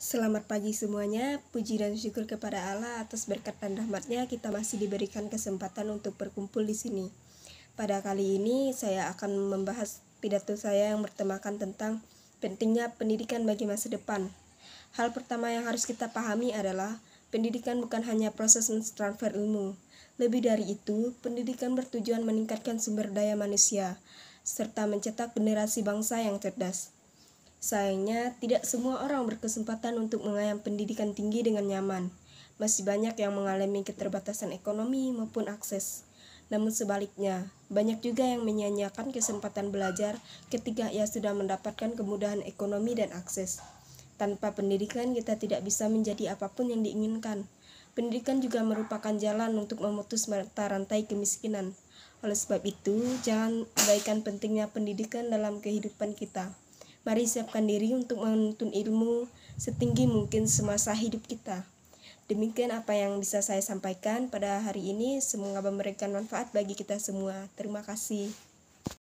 Selamat pagi semuanya, puji dan syukur kepada Allah atas berkat dan rahmatnya kita masih diberikan kesempatan untuk berkumpul di sini. Pada kali ini saya akan membahas pidato saya yang bertemakan tentang pentingnya pendidikan bagi masa depan. Hal pertama yang harus kita pahami adalah pendidikan bukan hanya proses transfer ilmu. Lebih dari itu, pendidikan bertujuan meningkatkan sumber daya manusia, serta mencetak generasi bangsa yang cerdas. Sayangnya, tidak semua orang berkesempatan untuk mengayam pendidikan tinggi dengan nyaman. Masih banyak yang mengalami keterbatasan ekonomi maupun akses. Namun sebaliknya, banyak juga yang menyanyiakan kesempatan belajar ketika ia sudah mendapatkan kemudahan ekonomi dan akses. Tanpa pendidikan, kita tidak bisa menjadi apapun yang diinginkan. Pendidikan juga merupakan jalan untuk memutus mata rantai kemiskinan. Oleh sebab itu, jangan abaikan pentingnya pendidikan dalam kehidupan kita mari siapkan diri untuk menuntun ilmu setinggi mungkin semasa hidup kita. Demikian apa yang bisa saya sampaikan pada hari ini. Semoga memberikan manfaat bagi kita semua. Terima kasih.